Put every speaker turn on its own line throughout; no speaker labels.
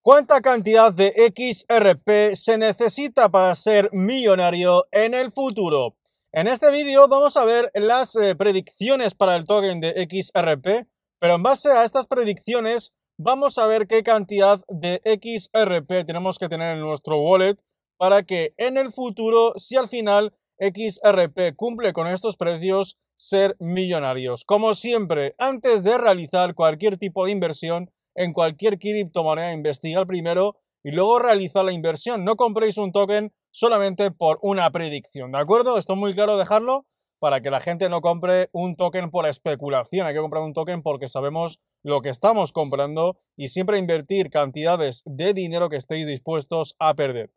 ¿Cuánta cantidad de XRP se necesita para ser millonario en el futuro? En este vídeo vamos a ver las eh, predicciones para el token de XRP, pero en base a estas predicciones vamos a ver qué cantidad de XRP tenemos que tener en nuestro wallet para que en el futuro, si al final XRP cumple con estos precios, ser millonarios. Como siempre, antes de realizar cualquier tipo de inversión, en cualquier criptomoneda, investigar primero y luego realizar la inversión. No compréis un token solamente por una predicción, ¿de acuerdo? Esto es muy claro dejarlo para que la gente no compre un token por especulación. Hay que comprar un token porque sabemos lo que estamos comprando y siempre invertir cantidades de dinero que estéis dispuestos a perder.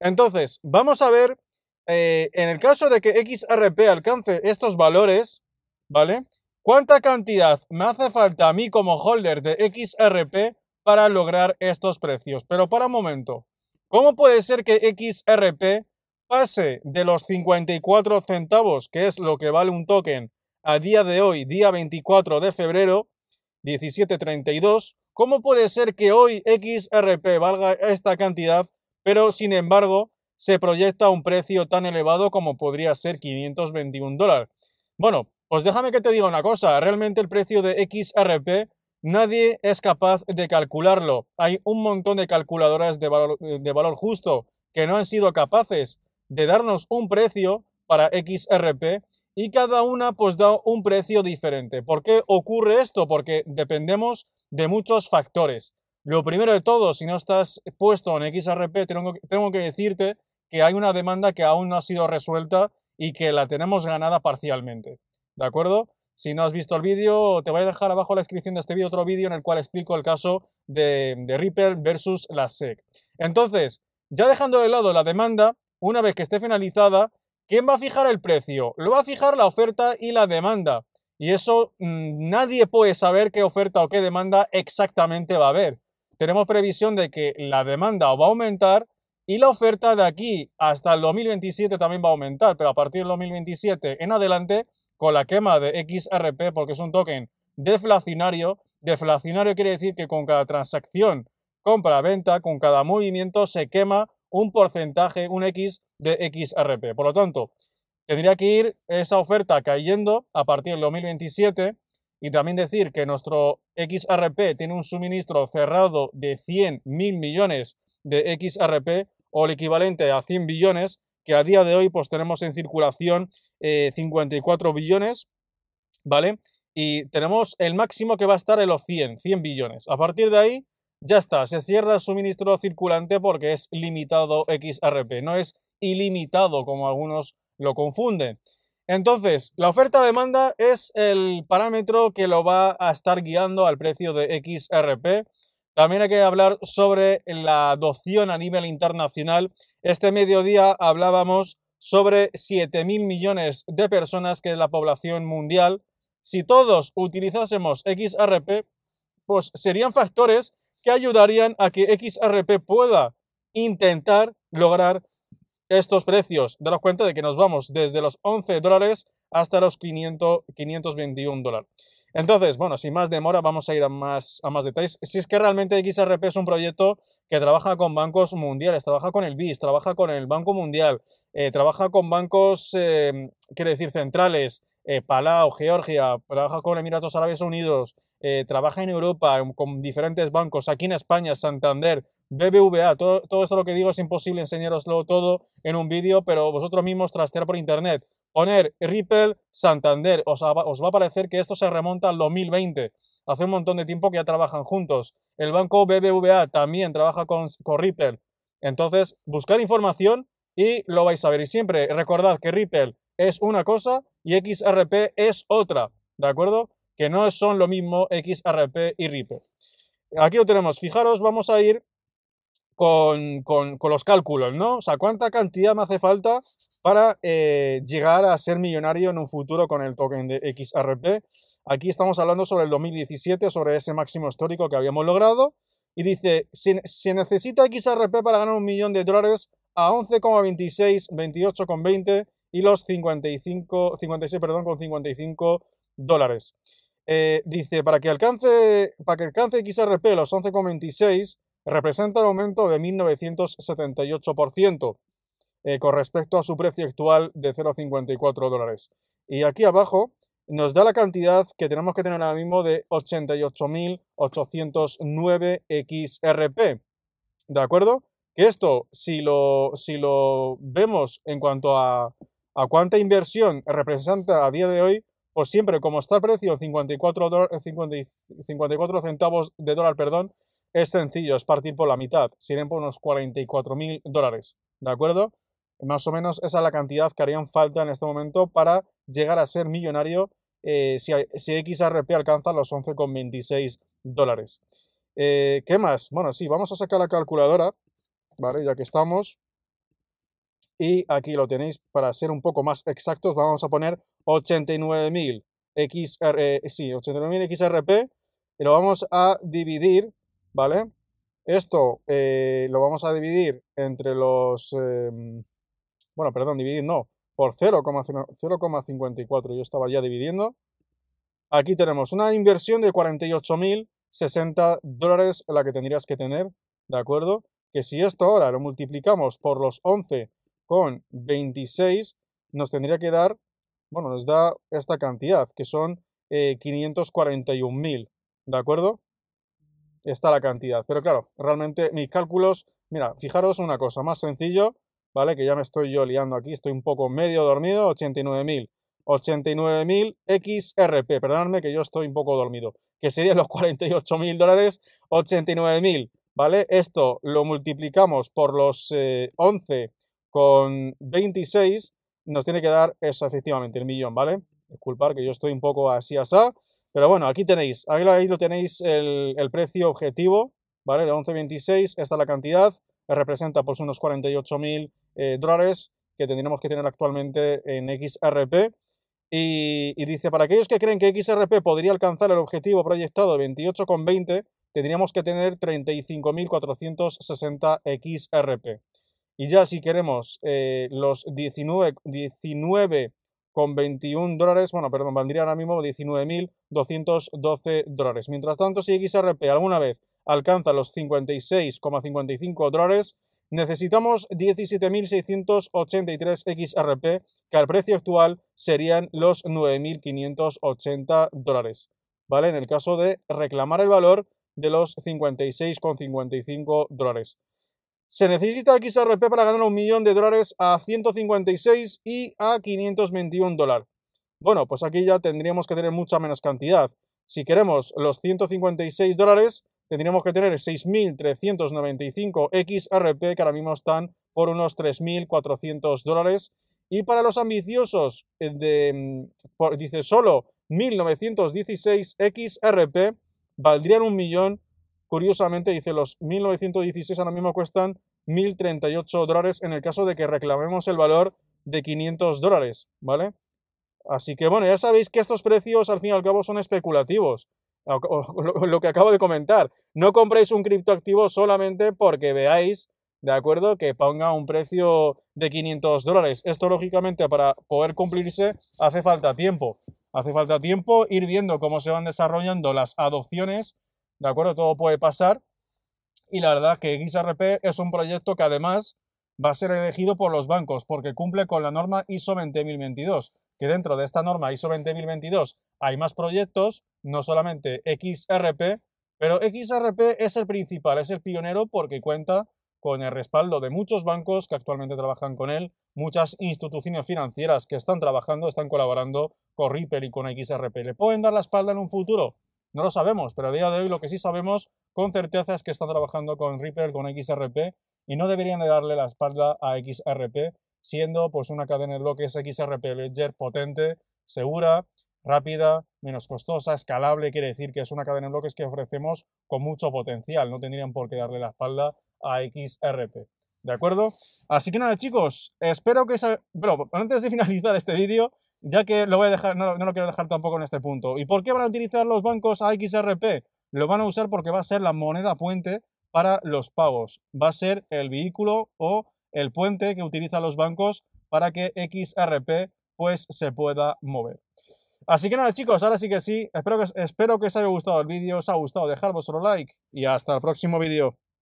Entonces, vamos a ver, eh, en el caso de que XRP alcance estos valores, ¿vale? ¿Cuánta cantidad me hace falta a mí como holder de XRP para lograr estos precios? Pero para un momento, ¿cómo puede ser que XRP pase de los 54 centavos, que es lo que vale un token a día de hoy, día 24 de febrero, 17.32, ¿cómo puede ser que hoy XRP valga esta cantidad, pero sin embargo se proyecta un precio tan elevado como podría ser 521 dólares? Bueno, pues déjame que te diga una cosa, realmente el precio de XRP nadie es capaz de calcularlo. Hay un montón de calculadoras de valor, justo que no han sido capaces de darnos un precio para XRP y cada una pues da un precio diferente. ¿Por qué ocurre esto? Porque dependemos de muchos factores. Lo primero de todo, si no estás puesto en XRP, tengo que decirte que hay una demanda que aún no ha sido resuelta y que la tenemos ganada parcialmente. ¿de acuerdo? Si no has visto el vídeo, te voy a dejar abajo en la descripción de este vídeo otro vídeo en el cual explico el caso de, Ripple versus la SEC. Entonces, ya dejando de lado la demanda, una vez que esté finalizada, ¿quién va a fijar el precio? Lo va a fijar la oferta y la demanda. Y eso mm, nadie puede saber qué oferta o qué demanda exactamente va a haber. Tenemos previsión de que la demanda va a aumentar y la oferta de aquí hasta el 2027 también va a aumentar, pero a partir del 2027 en adelante con la quema de XRP porque es un token deflacionario. Deflacionario quiere decir que con cada transacción compra-venta, con cada movimiento se quema un porcentaje, un X de XRP. Por lo tanto, tendría que ir esa oferta cayendo a partir del 2027 y también decir que nuestro XRP tiene un suministro cerrado de 100 mil millones de XRP o el equivalente a 100 billones que a día de hoy pues tenemos en circulación 54 eh, billones, ¿vale? Y tenemos el máximo que va a estar en los 100, 100 billones. A partir de ahí, ya está, se cierra el suministro circulante porque es limitado XRP, no es ilimitado como algunos lo confunden. Entonces, la oferta-demanda es el parámetro que lo va a estar guiando al precio de XRP también hay que hablar sobre la adopción a nivel internacional. Este mediodía hablábamos sobre 7.000 millones de personas, que es la población mundial. Si todos utilizásemos XRP, pues serían factores que ayudarían a que XRP pueda intentar lograr estos precios. Daros cuenta de que nos vamos desde los 11 dólares hasta los 521 dólares. Entonces, bueno, sin más demora, vamos a ir a más, a más detalles. Si es que realmente XRP es un proyecto que trabaja con bancos mundiales, trabaja con el BIS, trabaja con el Banco Mundial, eh, trabaja con bancos, eh, quiero decir, centrales, eh, Palau, Georgia, trabaja con Emiratos Árabes Unidos, trabaja en Europa con diferentes bancos, aquí en España, Santander, BBVA, todo, todo esto lo que digo es imposible enseñaroslo todo en un vídeo, pero vosotros mismos trastear por internet poner Ripple Santander, os, os va a parecer que esto se remonta al 2020. Hace un montón de tiempo que ya trabajan juntos. El banco BBVA también trabaja con, Ripple. Entonces, buscar información y lo vais a ver. Y siempre recordad que Ripple es una cosa y XRP es otra, ¿de acuerdo? Que no son lo mismo XRP y Ripple. Aquí lo tenemos. Fijaros, vamos a ir con, con, con los cálculos, ¿no? O sea, ¿cuánta cantidad me hace falta para eh, llegar a ser millonario en un futuro con el token de XRP. Aquí estamos hablando sobre el 2017, sobre ese máximo histórico que habíamos logrado. Y dice, si necesita XRP para ganar un millón de dólares a 11,26, 28,20 y los 55, 56, perdón, con 55 dólares. Eh, dice, para que, alcance, para que alcance XRP los 11,26 representa un aumento de 1.978%. Eh, con respecto a su precio actual de 0,54 dólares. Y aquí abajo nos da la cantidad que tenemos que tener ahora mismo de 88.809 XRP. ¿De acuerdo? Que esto, si lo, si lo vemos en cuanto a, cuánta inversión representa a día de hoy, pues siempre como está el precio, 54, 54 centavos de dólar, perdón, es sencillo, es partir por la mitad, serían por unos 44.000 dólares. ¿De acuerdo? Más o menos esa es la cantidad que harían falta en este momento para llegar a ser millonario eh, si, si, XRP alcanza los 11,26 dólares. Eh, ¿Qué más? Bueno, sí, vamos a sacar la calculadora, ¿vale? Ya que estamos. Y aquí lo tenéis para ser un poco más exactos. Vamos a poner 89.000 XR, eh, sí, 89.000 XRP. Y lo vamos a dividir, ¿vale? Esto lo vamos a dividir entre los... Em, bueno, perdón, dividir no, por 0,54 yo estaba ya dividiendo. Aquí tenemos una inversión de 48.060 dólares la que tendrías que tener, ¿de acuerdo? Que si esto ahora lo multiplicamos por los 11 con 26, nos tendría que dar, bueno, nos da esta cantidad, que son 541.000, eh, ¿de acuerdo? Está la cantidad. Pero claro, realmente mis cálculos, mira, fijaros una cosa, más sencillo, ¿vale? Que ya me estoy yo liando aquí, estoy un poco medio dormido, 89.000. 89.000 XRP, perdonadme que yo estoy un poco dormido, que serían los 48.000 dólares, 89.000, ¿vale? Esto lo multiplicamos por los 11 eh, con 26, nos tiene que dar eso, efectivamente, el millón, ¿vale? Disculpar que yo estoy un poco así asá, pero bueno, aquí tenéis, ahí, lo tenéis el, el precio objetivo, ¿vale? De 11.26, esta es la cantidad, representa pues unos 48.000 eh, dólares que tendríamos que tener actualmente en XRP. Y, dice, para aquellos que creen que XRP podría alcanzar el objetivo proyectado de 28,20, tendríamos que tener 35.460 XRP. Y ya si queremos eh, los 19,21 19, dólares, bueno, perdón, valdría ahora mismo 19.212 dólares. Mientras tanto, si XRP alguna vez alcanza los 56,55 dólares, necesitamos 17.683 XRP, que al precio actual serían los 9.580 dólares, ¿vale? En el caso de reclamar el valor de los 56,55 dólares. Se necesita XRP para ganar un millón de dólares a 156 y a 521 dólares. Bueno, pues aquí ya tendríamos que tener mucha menos cantidad. Si queremos los 156 dólares, tendríamos que tener 6.395 XRP que ahora mismo están por unos 3.400 dólares. Y para los ambiciosos, eh, de, mm, dice solo 1.916 XRP valdrían un millón. Curiosamente, dice los 1.916 ahora mismo cuestan 1.038 dólares en el caso de que reclamemos el valor de 500 dólares, ¿vale? Así que bueno, ya sabéis que estos precios al fin y al cabo son especulativos lo, que acabo de comentar. No compréis un criptoactivo solamente porque veáis, ¿de acuerdo?, que ponga un precio de 500 dólares. Esto, lógicamente, para poder cumplirse hace falta tiempo. Hace falta tiempo ir viendo cómo se van desarrollando las adopciones, ¿de acuerdo? Todo puede pasar. Y la verdad que XRP es un proyecto que además va a ser elegido por los bancos porque cumple con la norma ISO 20022, que dentro de esta norma ISO 20022 hay más proyectos, no solamente XRP, pero XRP es el principal, es el pionero porque cuenta con el respaldo de muchos bancos que actualmente trabajan con él, muchas instituciones financieras que están trabajando, están colaborando con Ripple y con XRP. ¿Le pueden dar la espalda en un futuro? No lo sabemos, pero a día de hoy lo que sí sabemos con certeza es que están trabajando con Ripple, con XRP, y no deberían de darle la espalda a XRP, siendo pues una cadena de bloques XRP Ledger potente, segura, rápida, menos costosa, escalable, quiere decir que es una cadena de bloques que ofrecemos con mucho potencial, no tendrían por qué darle la espalda a XRP. ¿De acuerdo? Así que nada, chicos, espero que... Esa... Pero antes de finalizar este vídeo, ya que lo voy a dejar, no, lo quiero dejar tampoco en este punto. ¿Y por qué van a utilizar los bancos a XRP? Lo van a usar porque va a ser la moneda puente para los pagos. Va a ser el vehículo o el puente que utilizan los bancos para que XRP pues se pueda mover. Así que nada, chicos, ahora sí que sí. Espero que, espero que os haya gustado el vídeo, os ha gustado. Dejad vuestro like y hasta el próximo vídeo.